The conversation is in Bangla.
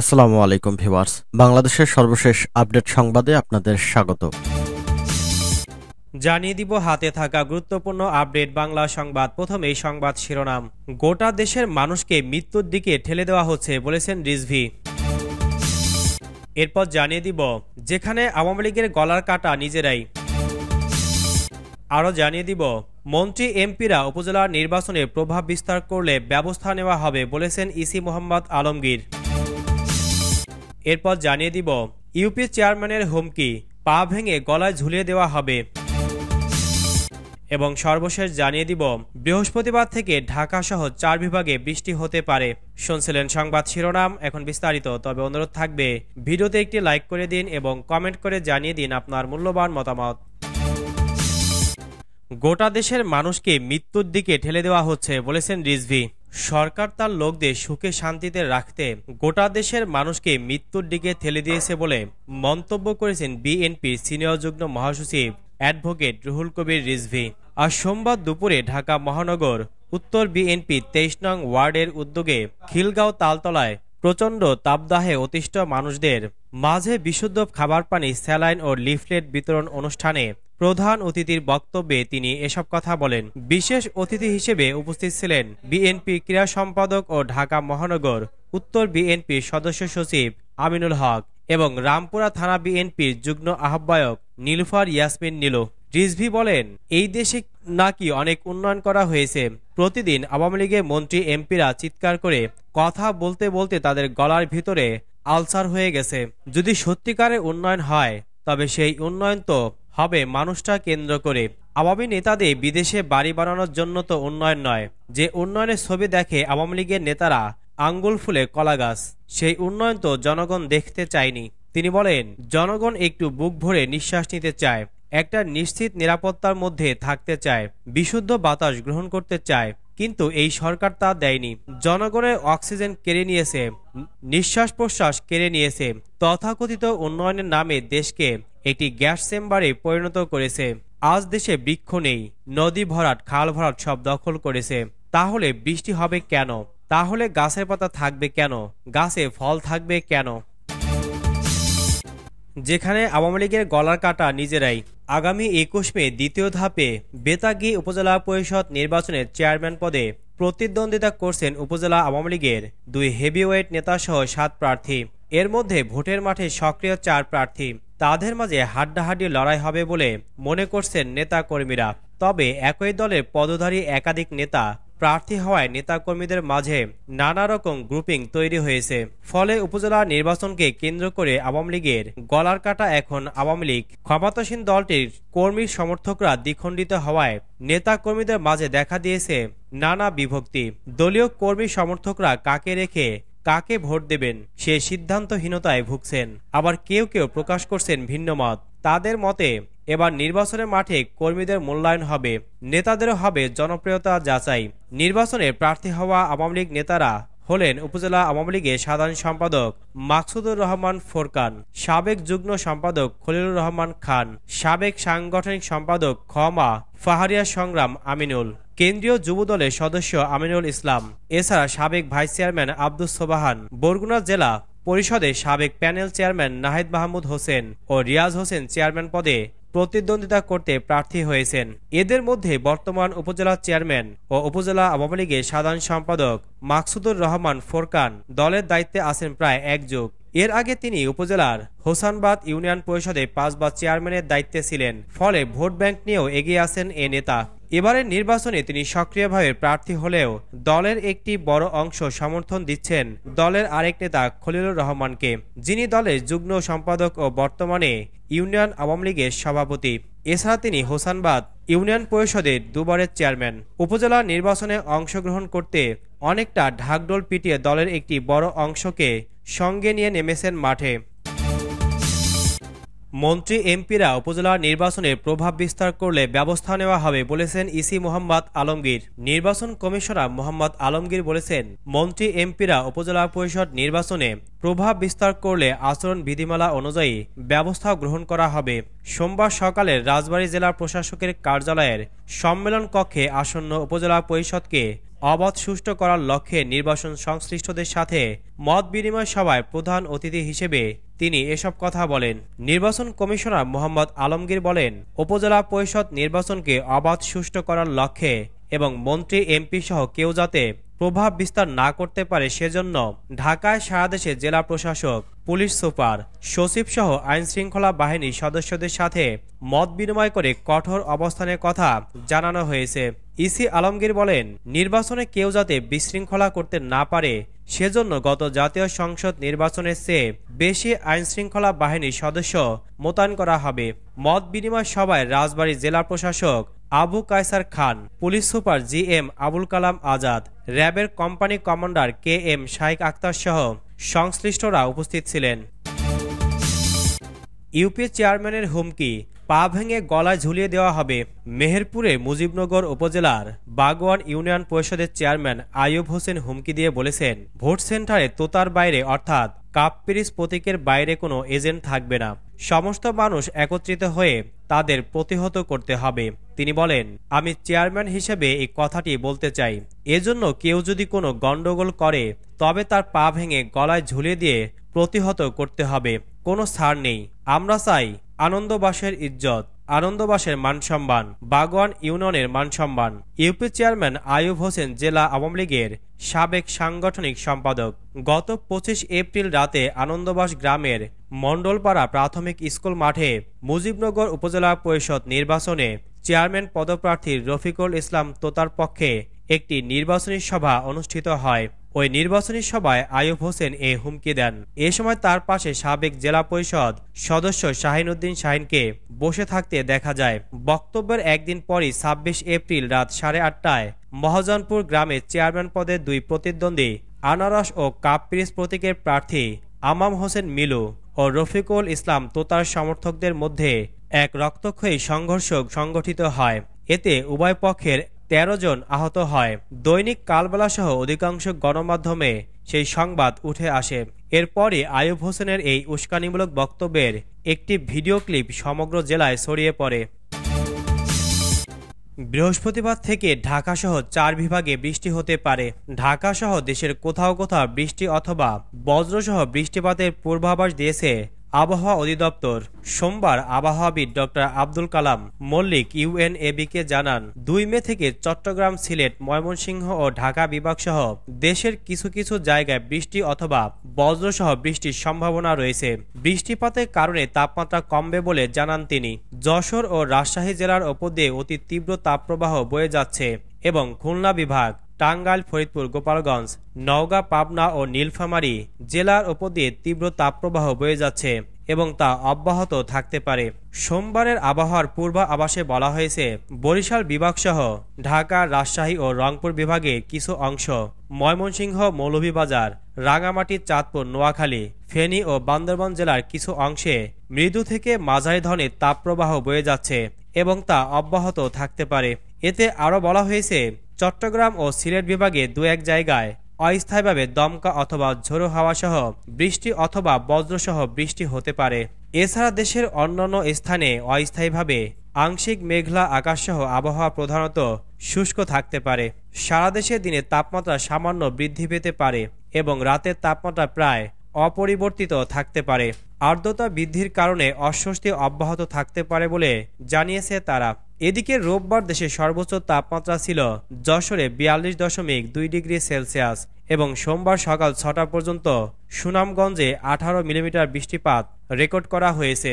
আসসালামু আলাইকুম ভিওয়ার্স বাংলাদেশের সর্বশেষ আপডেট সংবাদে আপনাদের স্বাগত জানিয়ে দিব হাতে থাকা গুরুত্বপূর্ণ আপডেট বাংলা সংবাদ প্রথম এই সংবাদ শিরোনাম গোটা দেশের মানুষকে মৃত্যুর দিকে ঠেলে দেওয়া হচ্ছে বলেছেন রিজভি এরপর জানিয়ে দিব যেখানে আওয়ামী লীগের গলার কাটা নিজেরাই আরও জানিয়ে দিব মন্ত্রী এমপিরা উপজেলার নির্বাচনে প্রভাব বিস্তার করলে ব্যবস্থা নেওয়া হবে বলেছেন ইসি মোহাম্মদ আলমগীর এরপর জানিয়ে দিব ইউপি চেয়ারম্যানের হুমকি পা ভেঙে গলায় ঝুলিয়ে দেওয়া হবে এবং সর্বশেষ জানিয়ে দিব বৃহস্পতিবার থেকে ঢাকা সহ চার বিভাগে বৃষ্টি হতে পারে শুনছিলেন সংবাদ শিরোনাম এখন বিস্তারিত তবে অনুরোধ থাকবে ভিডিওতে একটি লাইক করে দিন এবং কমেন্ট করে জানিয়ে দিন আপনার মূল্যবান মতামত গোটা দেশের মানুষকে মৃত্যুর দিকে ঠেলে দেওয়া হচ্ছে বলেছেন রিজভি সরকার তার লোকদের সুখে শান্তিতে রাখতে গোটা দেশের মানুষকে মৃত্যুর দিকে ঠেলে দিয়েছে বলে মন্তব্য করেছেন বিএনপির সিনিয়র যুগ্ম মহাসচিব অ্যাডভোকেট রুহুল কবির রিজভি আর সোমবার দুপুরে ঢাকা মহানগর উত্তর বিএনপি তেইশ নং ওয়ার্ডের উদ্যোগে খিলগাঁও তালতলায় প্রচণ্ড তাপদাহে অতিষ্ঠ মানুষদের মাঝে বিশুদ্ধ খাবার পানি স্যালাইন ও লিফলেট বিতরণ অনুষ্ঠানে প্রধান অতিথির বক্তব্যে তিনি এসব কথা বলেন বিশেষ অতিথি হিসেবে উপস্থিত ছিলেন বিএনপি ক্রীড়া সম্পাদক ও ঢাকা মহানগর উত্তর বিএনপির সদস্য সচিব আমিনুল হক এবং রামপুরা থানা বিএনপির যুগ্ম আহ্বায়ক নীলফার ইয়াসমিন নীল রিজভি বলেন এই দেশে নাকি অনেক উন্নয়ন করা হয়েছে প্রতিদিন আওয়ামী লীগের মন্ত্রী এমপিরা চিৎকার করে কথা বলতে বলতে তাদের গলার ভিতরে আলসার হয়ে গেছে যদি সত্যিকারে উন্নয়ন হয় তবে সেই উন্নয়ন তো হবে মানুষটা কেন্দ্র করে আওয়ামী নেতাদের বিদেশে বাড়ি বানানোর জন্য তো উন্নয়ন নয় যে উন্নয়নের ছবি দেখে আওয়ামী লীগের নেতারা আঙ্গুল ফুলে কলাগাছ সেই উন্নয়ন তো জনগণ দেখতে চায়নি তিনি বলেন জনগণ একটু বুক ভরে নিঃশ্বাস নিতে চায় একটা নিশ্চিত নিরাপত্তার মধ্যে থাকতে চায় বিশুদ্ধ বাতাস গ্রহণ করতে চায় কিন্তু এই সরকার তা দেয়নি জনগণের অক্সিজেন কেড়ে নিয়েছে নিঃশ্বাস প্রশ্বাস কেড়ে নিয়েছে তথাকথিত উন্নয়নের নামে দেশকে একটি গ্যাস চেম্বারে পরিণত করেছে আজ দেশে বৃক্ষ নেই নদী ভরাট খাল ভরাট সব দখল করেছে তাহলে বৃষ্টি হবে কেন তাহলে গাছের পাতা থাকবে কেন গাছে ফল থাকবে কেন যেখানে আওয়ামী লীগের গলার কাটা নিজেরাই আগামী একুশ মে দ্বিতীয় ধাপে বেতাগি উপজেলা পরিষদ নির্বাচনের চেয়ারম্যান পদে প্রতিদ্বন্দ্বিতা করছেন উপজেলা আওয়ামী লীগের দুই হেভিওয়েট নেতাসহ সাত প্রার্থী এর মধ্যে ভোটের মাঠে সক্রিয় চার প্রার্থী তাদের মাঝে হাড্ডাহাড্ডি লড়াই হবে বলে মনে করছেন নেতা কর্মীরা তবে একই দলের পদধারী একাধিক নেতা প্রার্থী হওয়ায় নেতাকর্মীদের মাঝে নানা রকম গ্রুপিং তৈরি হয়েছে ফলে উপজেলা নির্বাচনকে কেন্দ্র করে আওয়ামী লীগের গলার কাটা এখন আওয়ামী লীগ ক্ষমতাসীন দলটির কর্মী সমর্থকরা দ্বিখণ্ডিত হওয়ায় নেতাকর্মীদের মাঝে দেখা দিয়েছে নানা বিভক্তি দলীয় কর্মী সমর্থকরা কাকে রেখে কাকে ভোট দেবেন সে সিদ্ধান্তহীনতায় ভুগছেন আবার কেউ কেউ প্রকাশ করছেন ভিন্ন মত তাদের মতে এবার নির্বাচনের মাঠে কর্মীদের মূল্যায়ন হবে নেতাদেরও হবে জনপ্রিয়তা যাচাই নির্বাচনে প্রার্থী হওয়া আওয়ামী লীগ নেতারা হলেন উপজেলা আওয়ামী লীগের সাধারণ সম্পাদক মাকসুদুর রহমান ফোরকান সাবেক যুগ্ম সম্পাদক খলিলুর রহমান খান সাবেক সাংগঠনিক সম্পাদক ক্ষমা ফাহারিয়া সংগ্রাম আমিনুল কেন্দ্রীয় যুবদলের সদস্য আমিনুল ইসলাম এছাড়া সাবেক ভাইস চেয়ারম্যান আব্দুস সোবাহান বরগুনা জেলা পরিষদের সাবেক প্যানেল চেয়ারম্যান নাহিদ মাহমুদ হোসেন ও রিয়াজ হোসেন চেয়ারম্যান পদে প্রতিদ্বন্দ্বিতা করতে প্রার্থী হয়েছেন এদের মধ্যে বর্তমান উপজেলা চেয়ারম্যান ও উপজেলা আওয়ামী লীগের সাধারণ সম্পাদক মাকসুদুর রহমান ফোরকান দলের দায়িত্বে আছেন প্রায় এক যুগ এর আগে তিনি উপজেলার হোসানবাদ ইউনিয়ন পরিষদে পাঁচবার চেয়ারম্যানের দায়িত্বে ছিলেন ফলে ভোট ব্যাংক নিয়েও এগিয়ে আসেন এ নেতা এবারের নির্বাচনে তিনি সক্রিয়ভাবে প্রার্থী হলেও দলের একটি বড় অংশ সমর্থন দিচ্ছেন দলের আরেক নেতা খলিলুর রহমানকে যিনি দলের যুগ্ম সম্পাদক ও বর্তমানে ইউনিয়ন আওয়ামী লীগের সভাপতি এছাড়া তিনি হোসানবাদ ইউনিয়ন পরিষদের দুবারের চেয়ারম্যান উপজেলা নির্বাচনে অংশগ্রহণ করতে অনেকটা ঢাকডোল পিটিয়ে দলের একটি বড় অংশকে সঙ্গে নিয়ে নেমেছেন মাঠে মন্ত্রী এমপিরা উপজেলা নির্বাচনে প্রভাব বিস্তার করলে ব্যবস্থা নেওয়া হবে বলেছেন ইসি মোহাম্মদ আলমগীর নির্বাচন কমিশনার মোহাম্মদ আলমগীর বলেছেন মন্ত্রী এমপিরা উপজেলা পরিষদ নির্বাচনে প্রভাব বিস্তার করলে আচরণ বিধিমালা অনুযায়ী ব্যবস্থা গ্রহণ করা হবে সোমবার সকালে রাজবাড়ী জেলা প্রশাসকের কার্যালয়ের সম্মেলন কক্ষে আসন্ন উপজেলা পরিষদকে অবাধ সুষ্ঠু করার লক্ষ্যে নির্বাচন সংশ্লিষ্টদের সাথে মত বিনিময় সভায় প্রধান অতিথি হিসেবে তিনি এসব কথা বলেন নির্বাচন কমিশনার মোহাম্মদ আলমগীর বলেন উপজেলা পরিষদ নির্বাচনকে অবাধ সুষ্ঠু করার লক্ষ্যে এবং মন্ত্রী এমপি সহ কেউ যাতে প্রভাব বিস্তার না করতে পারে সেজন্য ঢাকায় সারাদেশে জেলা প্রশাসক পুলিশ সুপার সচিব সহ আইনশৃঙ্খলা বাহিনীর সদস্যদের সাথে মত বিনিময় করে কঠোর অবস্থানের কথা জানানো হয়েছে ইসি আলমগীর বলেন নির্বাচনে কেউ যাতে বিশৃঙ্খলা করতে না পারে সেজন্য গত জাতীয় সংসদ নির্বাচনের চেয়ে বেশি আইনশৃঙ্খলা বাহিনীর সদস্য মোতায়েন করা হবে মত বিনিময় সভায় রাজবাড়ী জেলা প্রশাসক Abu Kaiser Khan police super G M Abul Kalam Azad র্যাবের company commander K M Shaik Akhtar সহ সংশ্লিষ্টরা উপস্থিত ছিলেন ইউপি চেয়ারম্যানের হুমকি পা ভেঙে গলায় ঝুলিয়ে দেওয়া হবে মেহেরপুরে মুজিবনগর উপজেলার বাগওয়ান ইউনিয়ন পরিষদের চেয়ারম্যান আয়ুব হোসেন হুমকি দিয়ে বলেছেন ভোট সেন্টারে তোতার বাইরে অর্থাৎ কাপপিরিস প্রতীকের বাইরে কোনো এজেন্ট থাকবে না সমস্ত মানুষ একত্রিত হয়ে তাদের প্রতিহত করতে হবে তিনি বলেন আমি চেয়ারম্যান হিসেবে এই কথাটি বলতে চাই এজন্য কেউ যদি কোনো গণ্ডগোল করে তবে তার পা ভেঙে গলায় ঝুলিয়ে দিয়ে প্রতিহত করতে হবে কোনো ছাড় নেই আমরা চাই আনন্দবাসের ইজ্জত আনন্দবাসের মানসম্মান বাগওয়ান ইউনিয়নের মানসম্মান ইউপি চেয়ারম্যান আয়ুব হোসেন জেলা আওয়ামী লীগের সাবেক সাংগঠনিক সম্পাদক গত পঁচিশ এপ্রিল রাতে আনন্দবাস গ্রামের মণ্ডলপাড়া প্রাথমিক স্কুল মাঠে মুজিবনগর উপজেলা পরিষদ নির্বাচনে চেয়ারম্যান পদপ্রার্থী রফিকুল ইসলাম তোতার পক্ষে একটি নির্বাচনী সভা অনুষ্ঠিত হয় ওই নির্বাচনী সভায় আয়ুব হোসেন এ হুমকি দেন এ সময় তার পাশে সাবেক জেলা পরিষদ সদস্য উদ্দিন শাহিনকে বসে থাকতে দেখা যায় বক্তব্যের একদিন পরই ছাব্বিশ এপ্রিল রাত সাড়ে আটটায় মহাজনপুর গ্রামে চেয়ারম্যান পদে দুই প্রতিদ্বন্দ্বী আনারস ও কাপ্রিস প্রতীকের প্রার্থী আমাম হোসেন মিলু ও রফিকুল ইসলাম তোতার সমর্থকদের মধ্যে এক রক্তক্ষয়ী সংঘর্ষ সংগঠিত হয় এতে উভয় পক্ষের ১৩ জন আহত হয় দৈনিক কালবেলা সহ অধিকাংশ গণমাধ্যমে সেই সংবাদ উঠে আসে এরপরই আয়ুব হোসেনের এই উস্কানিমূলক বক্তব্যের একটি ভিডিও ক্লিপ সমগ্র জেলায় ছড়িয়ে পড়ে বৃহস্পতিবার থেকে ঢাকাসহ চার বিভাগে বৃষ্টি হতে পারে ঢাকাসহ দেশের কোথাও কোথাও বৃষ্টি অথবা বজ্রসহ বৃষ্টিপাতের পূর্বাভাস দিয়েছে আবহাওয়া অধিদপ্তর সোমবার আবহাওয়াবিদ ডক্টর আব্দুল কালাম মল্লিক ইউএনএবিকে জানান দুই মে থেকে চট্টগ্রাম সিলেট ময়মনসিংহ ও ঢাকা বিভাগসহ দেশের কিছু কিছু জায়গায় বৃষ্টি অথবা বজ্রসহ বৃষ্টির সম্ভাবনা রয়েছে বৃষ্টিপাতের কারণে তাপমাত্রা কমবে বলে জানান তিনি যশোর ও রাজশাহী জেলার ওপর দিয়ে অতি তীব্র তাপপ্রবাহ বয়ে যাচ্ছে এবং খুলনা বিভাগ টাঙ্গাইল ফরিদপুর গোপালগঞ্জ নওগাঁ পাবনা ও নীলফামারী জেলার উপর দিয়ে তীব্র তাপপ্রবাহ বয়ে যাচ্ছে এবং তা অব্যাহত থাকতে পারে সোমবারের আবহাওয়ার পূর্বাভাসে বলা হয়েছে বরিশাল বিভাগসহ ঢাকা রাজশাহী ও রংপুর বিভাগে কিছু অংশ ময়মনসিংহ মৌলভীবাজার রাঙামাটি চাঁদপুর নোয়াখালী ফেনী ও বান্দরবান জেলার কিছু অংশে মৃদু থেকে মাঝারি ধরনের তাপপ্রবাহ বয়ে যাচ্ছে এবং তা অব্যাহত থাকতে পারে এতে আরও বলা হয়েছে চট্টগ্রাম ও সিলেট বিভাগে দু এক জায়গায় অস্থায়ীভাবে দমকা অথবা ঝোড়ো হাওয়াসহ বৃষ্টি অথবা বজ্রসহ বৃষ্টি হতে পারে এছাড়া দেশের অন্যান্য স্থানে অস্থায়ীভাবে আংশিক মেঘলা আকাশসহ আবহাওয়া প্রধানত শুষ্ক থাকতে পারে সারা দেশে দিনে তাপমাত্রা সামান্য বৃদ্ধি পেতে পারে এবং রাতের তাপমাত্রা প্রায় অপরিবর্তিত থাকতে পারে আর্দ্রতা বৃদ্ধির কারণে অস্বস্তি অব্যাহত থাকতে পারে বলে জানিয়েছে তারা এদিকে রোববার দেশের সর্বোচ্চ তাপমাত্রা ছিল যশোরে বিয়াল্লিশ দশমিক দুই ডিগ্রি সেলসিয়াস এবং সোমবার সকাল ছটা পর্যন্ত সুনামগঞ্জে আঠারো মিলিমিটার বৃষ্টিপাত রেকর্ড করা হয়েছে